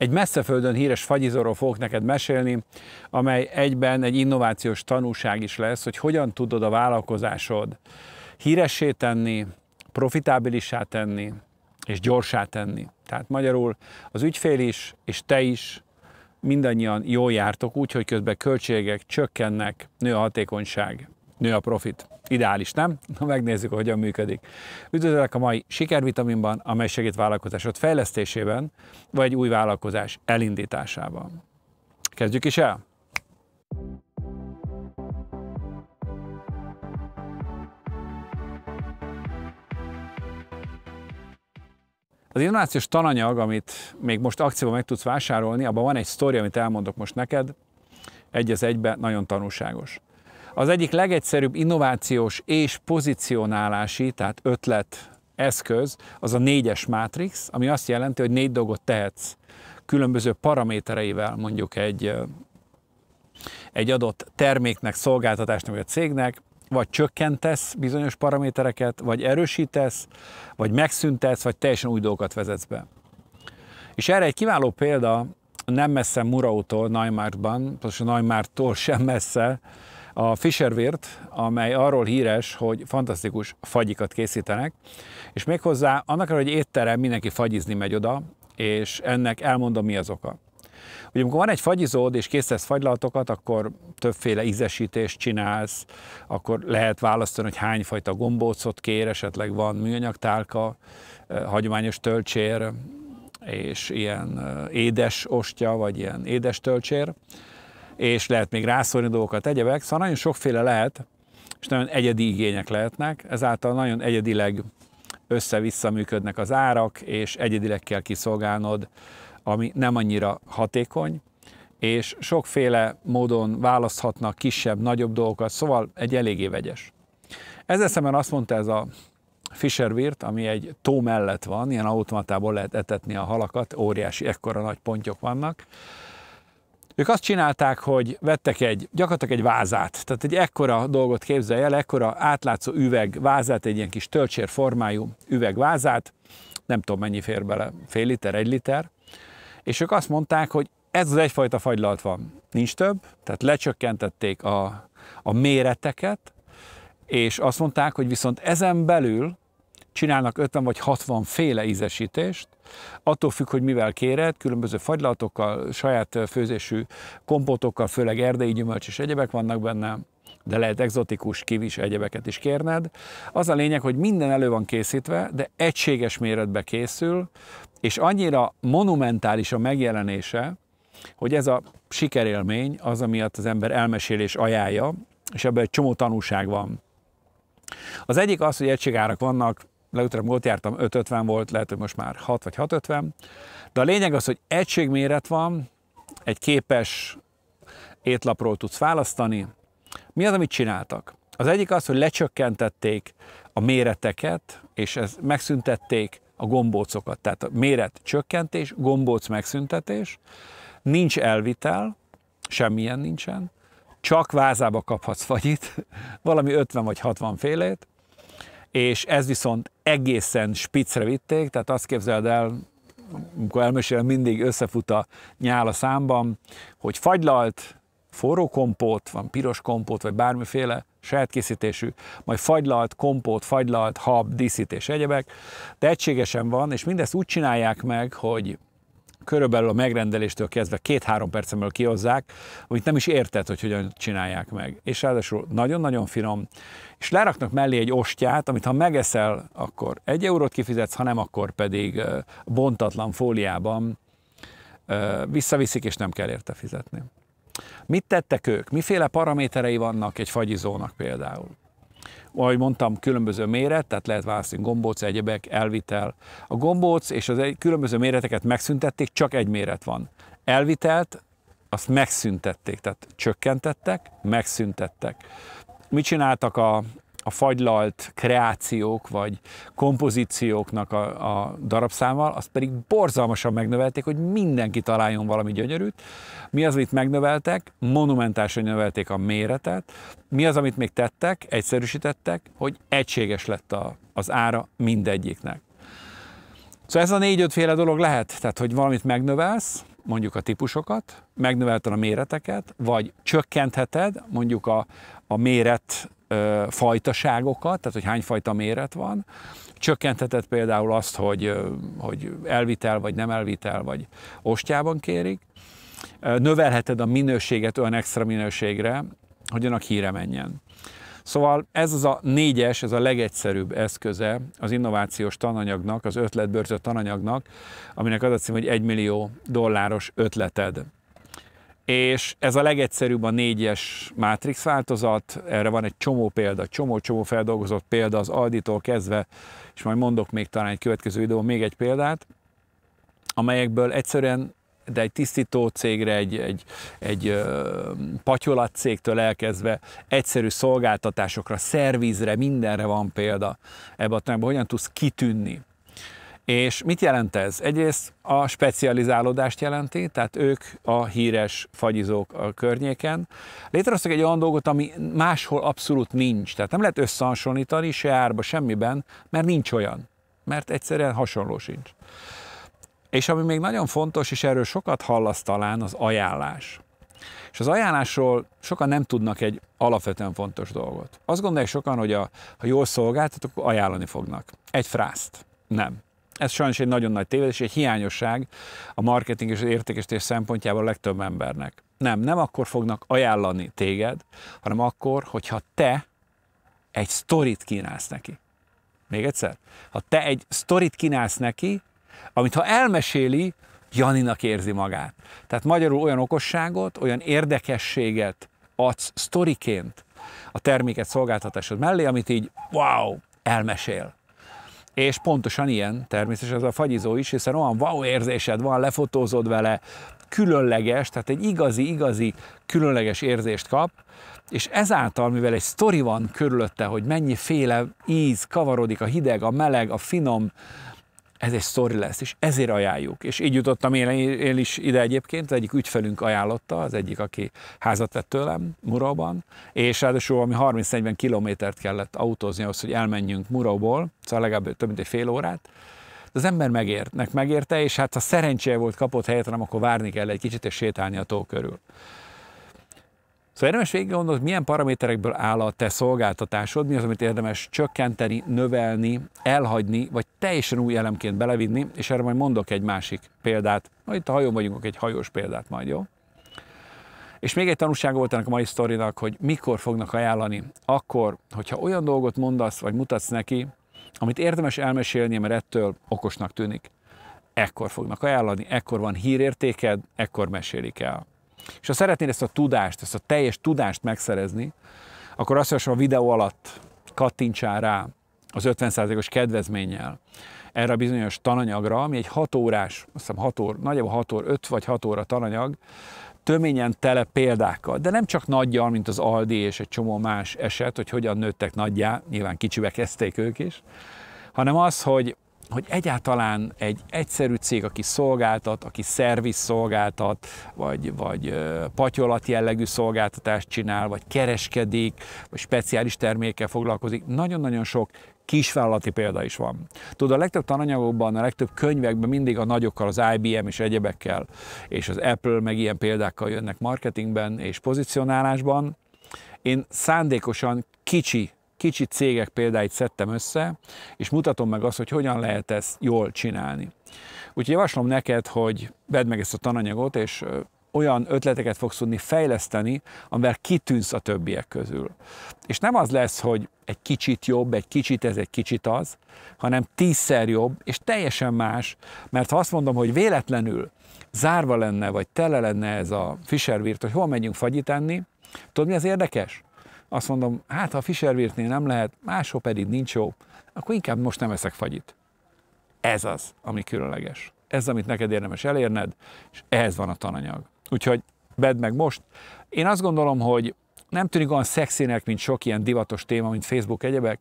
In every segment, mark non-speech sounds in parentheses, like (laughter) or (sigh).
Egy messzeföldön híres fagyizóról fogok neked mesélni, amely egyben egy innovációs tanúság is lesz, hogy hogyan tudod a vállalkozásod híressé tenni, profitábilissá tenni és gyorsá tenni. Tehát magyarul az ügyfél is és te is mindannyian jól jártok, úgyhogy közben költségek csökkennek, nő a hatékonyság nő a profit. Ideális, nem? Na megnézzük, hogyan működik. Üdvözlök a mai Sikervitaminban, amely segít vállalkozásod fejlesztésében, vagy egy új vállalkozás elindításában. Kezdjük is el! Az innovációs tananyag, amit még most akcióban meg tudsz vásárolni, abban van egy sztori, amit elmondok most neked, egy az egybe nagyon tanulságos. Az egyik legegyszerűbb innovációs és pozicionálási, tehát ötlet eszköz, az a négyes mátrix, ami azt jelenti, hogy négy dolgot tehetsz különböző paramétereivel mondjuk egy, egy adott terméknek, szolgáltatásnak vagy a cégnek, vagy csökkentesz bizonyos paramétereket, vagy erősítesz, vagy megszüntesz, vagy teljesen új dolgokat vezetsz be. És erre egy kiváló példa nem messze Murautól, Neumarktban, pontosan Neumarktól sem messze, a Fischervért, amely arról híres, hogy fantasztikus fagyikat készítenek, és méghozzá annak, hogy étterem mindenki fagyizni megy oda, és ennek elmondom, mi az oka. Ugye amikor van egy fagyizód és készítesz fagylaltokat, akkor többféle ízesítést csinálsz, akkor lehet választani, hogy hányfajta gombócot kér, esetleg van műanyagtálka, eh, hagyományos tölcsér, és ilyen eh, édes ostya, vagy ilyen édes tölcsér és lehet még rászorni dolgokat, egyebek, szóval nagyon sokféle lehet, és nagyon egyedi igények lehetnek, ezáltal nagyon egyedileg össze-vissza működnek az árak, és egyedileg kell kiszolgálnod, ami nem annyira hatékony, és sokféle módon választhatnak kisebb, nagyobb dolgokat, szóval egy eléggé vegyes. Ezzel szemben azt mondta ez a Fisher Wirt, ami egy tó mellett van, ilyen automatából lehet etetni a halakat, óriási, ekkora nagy pontyok vannak, ők azt csinálták, hogy vettek egy, gyakorlatilag egy vázát, tehát egy ekkora dolgot képzelj el, ekkora átlátszó üvegvázát, egy ilyen kis tölcsér formájú üvegvázát, nem tudom mennyi fér bele, fél liter, egy liter, és ők azt mondták, hogy ez az egyfajta fagylalt van, nincs több, tehát lecsökkentették a, a méreteket, és azt mondták, hogy viszont ezen belül csinálnak 50 vagy 60 féle ízesítést, attól függ, hogy mivel kéred, különböző fagylatokkal, saját főzésű kompotokkal, főleg erdei gyümölcs és egyebek vannak benne, de lehet exotikus kivis egyebeket is kérned. Az a lényeg, hogy minden elő van készítve, de egységes méretbe készül, és annyira monumentális a megjelenése, hogy ez a sikerélmény az, amiatt az ember elmesélés ajánlja, és ebben egy csomó tanúság van. Az egyik az, hogy egységárak vannak, legutóbb ott jártam 550 volt, lehet, hogy most már 6 vagy 650, de a lényeg az, hogy egységméret van, egy képes étlapról tudsz választani. Mi az, amit csináltak? Az egyik az, hogy lecsökkentették a méreteket, és ez megszüntették a gombócokat. Tehát a méret csökkentés, gombóc megszüntetés, nincs elvitel, semmilyen nincsen, csak vázába kaphatsz fagyit, (laughs) valami 50 vagy 60 félét, és ez viszont egészen spicre vitték, tehát azt képzeld el, amikor elmesélem, mindig összefut a nyál a számban, hogy fagylalt, forró kompót, van piros kompót, vagy bármiféle saját készítésű, majd fagylalt, kompót, fagylalt, hab, díszítés, egyebek, de egységesen van, és mindezt úgy csinálják meg, hogy körülbelül a megrendeléstől kezdve két-három percemből kihozzák, amit nem is érted, hogy hogyan csinálják meg. És ráadásul nagyon-nagyon finom, és leraknak mellé egy ostját, amit ha megeszel, akkor egy eurót kifizetsz, ha nem, akkor pedig bontatlan fóliában visszaviszik, és nem kell érte fizetni. Mit tettek ők? Miféle paraméterei vannak egy fagyizónak például? ahogy mondtam, különböző méret, tehát lehet választani gombóc, egyebek, elvitel. A gombóc és az egy, különböző méreteket megszüntették, csak egy méret van. Elvitelt, azt megszüntették, tehát csökkentettek, megszüntettek. Mit csináltak a, a fagylalt kreációk vagy kompozícióknak a, a darabszámmal, azt pedig borzalmasan megnövelték, hogy mindenki találjon valami gyönyörűt. Mi az, amit megnöveltek? Monumentálisan növelték a méretet. Mi az, amit még tettek? Egyszerűsítettek, hogy egységes lett a, az ára mindegyiknek. Szóval ez a négy-öt féle dolog lehet, tehát hogy valamit megnövelsz, mondjuk a típusokat, megnövelted a méreteket, vagy csökkentheted mondjuk a, a méret fajtaságokat, tehát hogy hány fajta méret van. Csökkentetett például azt, hogy, hogy elvitel vagy nem elvitel, vagy ostjában kérik. Növelheted a minőséget olyan extra minőségre, hogy annak híre menjen. Szóval ez az a négyes, ez a legegyszerűbb eszköze az innovációs tananyagnak, az ötletbörző tananyagnak, aminek az a cím, hogy egymillió millió dolláros ötleted és ez a legegyszerűbb a négyes Matrix változat, erre van egy csomó példa, csomó-csomó feldolgozott példa az Alditól kezdve, és majd mondok még talán egy következő videó még egy példát, amelyekből egyszerűen de egy tisztító cégre, egy, egy, egy ö, patyolat cégtől elkezdve egyszerű szolgáltatásokra, szervizre, mindenre van példa ebben a tanában, hogyan tudsz kitűnni. És mit jelent ez? Egyrészt a specializálódást jelenti, tehát ők a híres fagyizók a környéken. Létrehoztak egy olyan dolgot, ami máshol abszolút nincs. Tehát nem lehet összehasonlítani se árba, semmiben, mert nincs olyan. Mert egyszerűen hasonló sincs. És ami még nagyon fontos, és erről sokat hallasz talán, az ajánlás. És az ajánlásról sokan nem tudnak egy alapvetően fontos dolgot. Azt gondolják sokan, hogy a, ha jól szolgáltatok, akkor ajánlani fognak. Egy frászt. Nem. Ez sajnos egy nagyon nagy tévedés, egy hiányosság a marketing és az értékesítés szempontjából a legtöbb embernek. Nem, nem akkor fognak ajánlani téged, hanem akkor, hogyha te egy sztorit kínálsz neki. Még egyszer, ha te egy sztorit kínálsz neki, amit ha elmeséli, Janinak érzi magát. Tehát magyarul olyan okosságot, olyan érdekességet adsz sztoriként a terméket, szolgáltatásod mellé, amit így wow, elmesél. És pontosan ilyen természetesen ez a fagyizó is, hiszen olyan wow érzésed van, lefotózod vele, különleges, tehát egy igazi-igazi különleges érzést kap, és ezáltal, mivel egy sztori van körülötte, hogy mennyi féle íz kavarodik, a hideg, a meleg, a finom, ez egy sztori lesz, és ezért ajánljuk. És így jutottam én, én is ide egyébként, az egyik ügyfelünk ajánlotta, az egyik, aki házat vett tőlem Muróban, és ráadásul ami 30-40 kilométert kellett autózni ahhoz, hogy elmenjünk Muróból, szóval legalább több mint egy fél órát, az ember megért, megérte, és hát ha szerencséje volt kapott helyet, hanem akkor várni kell egy kicsit és sétálni a tó körül. Szóval érdemes végig gondolni, hogy milyen paraméterekből áll a te szolgáltatásod, mi az, amit érdemes csökkenteni, növelni, elhagyni, vagy teljesen új elemként belevinni, és erre majd mondok egy másik példát. Na, itt a hajón vagyunk, egy hajós példát majd, jó? És még egy tanulság volt ennek a mai sztorinak, hogy mikor fognak ajánlani. Akkor, hogyha olyan dolgot mondasz, vagy mutatsz neki, amit érdemes elmesélni, mert ettől okosnak tűnik. Ekkor fognak ajánlani, ekkor van hírértéked, ekkor mesélik el. És ha szeretnéd ezt a tudást, ezt a teljes tudást megszerezni, akkor azt javaslom a videó alatt kattintsál rá az 50%-os kedvezménnyel erre a bizonyos tananyagra, ami egy 6 órás, azt hiszem 6 óra, nagyjából 6 óra, 5 vagy 6 óra tananyag, töményen tele példákkal, de nem csak nagyjal, mint az Aldi és egy csomó más eset, hogy hogyan nőttek nagyjá, nyilván kicsibe kezdték ők is, hanem az, hogy hogy egyáltalán egy egyszerű cég, aki szolgáltat, aki szerviz szolgáltat, vagy, vagy patyolat jellegű szolgáltatást csinál, vagy kereskedik, vagy speciális termékkel foglalkozik, nagyon-nagyon sok kisvállalati példa is van. Tudod, a legtöbb tananyagokban, a legtöbb könyvekben mindig a nagyokkal, az IBM és egyebekkel, és az Apple meg ilyen példákkal jönnek marketingben és pozicionálásban. Én szándékosan kicsi kicsi cégek példáit szedtem össze, és mutatom meg azt, hogy hogyan lehet ezt jól csinálni. Úgyhogy javaslom neked, hogy vedd meg ezt a tananyagot, és olyan ötleteket fogsz tudni fejleszteni, amivel kitűnsz a többiek közül. És nem az lesz, hogy egy kicsit jobb, egy kicsit ez, egy kicsit az, hanem tízszer jobb, és teljesen más, mert ha azt mondom, hogy véletlenül zárva lenne, vagy tele lenne ez a Fischer-virt, hogy hol megyünk fagyit enni, tudod mi az érdekes? azt mondom, hát ha a Fischerwirtnél nem lehet, máshol pedig nincs jó, akkor inkább most nem eszek fagyit. Ez az, ami különleges. Ez, amit neked érdemes elérned, és ehhez van a tananyag. Úgyhogy bedd meg most. Én azt gondolom, hogy nem tűnik olyan szexinek, mint sok ilyen divatos téma, mint Facebook egyebek,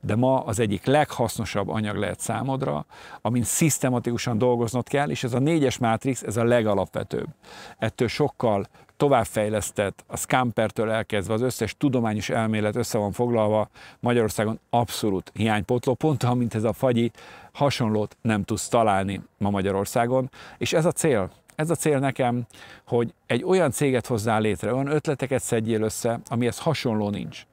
de ma az egyik leghasznosabb anyag lehet számodra, amin szisztematikusan dolgoznod kell, és ez a négyes mátrix, ez a legalapvetőbb. Ettől sokkal továbbfejlesztett, a Scampertől elkezdve az összes tudományos elmélet össze van foglalva, Magyarországon abszolút hiánypotló, pont amint ez a fagyi hasonlót nem tudsz találni ma Magyarországon, és ez a cél, ez a cél nekem, hogy egy olyan céget hozzá létre, olyan ötleteket szedjél össze, amihez hasonló nincs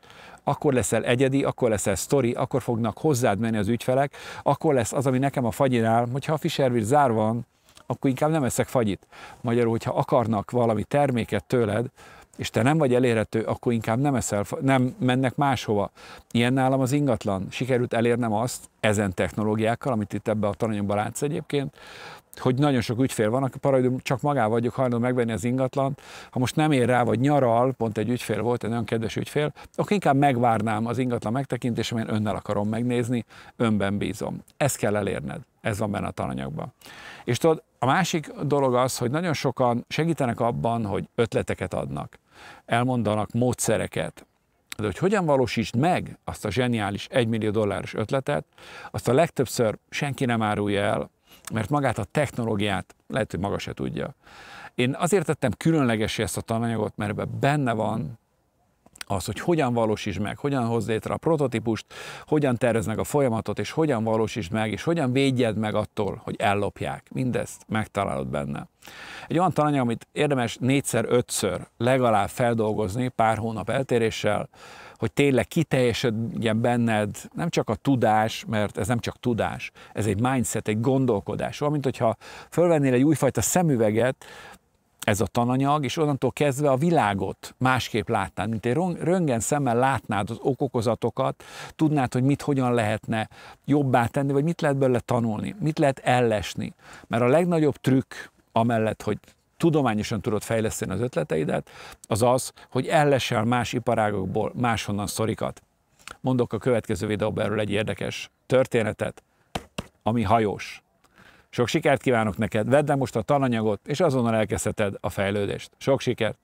akkor leszel egyedi, akkor leszel sztori, akkor fognak hozzád menni az ügyfelek, akkor lesz az, ami nekem a fagyinál, hogyha a Fisherville zár van, akkor inkább nem eszek fagyit. Magyarul, hogyha akarnak valami terméket tőled, és te nem vagy elérhető, akkor inkább nem, eszel, nem mennek máshova. Ilyen nálam az ingatlan. Sikerült elérnem azt ezen technológiákkal, amit itt ebbe a tananyomban látsz egyébként, hogy nagyon sok ügyfél van, akkor parajdom csak magával vagyok hajlandó megvenni az ingatlant, ha most nem ér rá, vagy nyaral, pont egy ügyfél volt, egy nagyon kedves ügyfél, akkor inkább megvárnám az ingatlan megtekintésem, amelyen önnel akarom megnézni, önben bízom. Ezt kell elérned, ez van benne a tananyagban. És tudod, a másik dolog az, hogy nagyon sokan segítenek abban, hogy ötleteket adnak elmondanak módszereket, de hogy hogyan valósítsd meg azt a zseniális 1 millió dolláros ötletet, azt a legtöbbször senki nem árulja el, mert magát a technológiát lehet, hogy maga se tudja. Én azért tettem különlegesé ezt a tananyagot, mert ebben benne van az, hogy hogyan valósítsd meg, hogyan hozd létre a prototípust, hogyan tervez meg a folyamatot, és hogyan valósítsd meg, és hogyan védjed meg attól, hogy ellopják. Mindezt megtalálod benne. Egy olyan tananyag, amit érdemes négyszer, ötször legalább feldolgozni pár hónap eltéréssel, hogy tényleg kiteljesedjen benned nem csak a tudás, mert ez nem csak tudás, ez egy mindset, egy gondolkodás. Olyan, mint hogyha fölvennél egy újfajta szemüveget, ez a tananyag, és onnantól kezdve a világot másképp látnád, mint egy röngen szemmel látnád az okokozatokat, tudnád, hogy mit hogyan lehetne jobbá tenni, vagy mit lehet belőle tanulni, mit lehet ellesni. Mert a legnagyobb trükk, amellett, hogy tudományosan tudod fejleszteni az ötleteidet, az az, hogy ellesel más iparágokból máshonnan szorikat. Mondok a következő videóban erről egy érdekes történetet, ami hajós. Sok sikert kívánok neked, vedd el most a tananyagot, és azonnal elkezdheted a fejlődést. Sok sikert!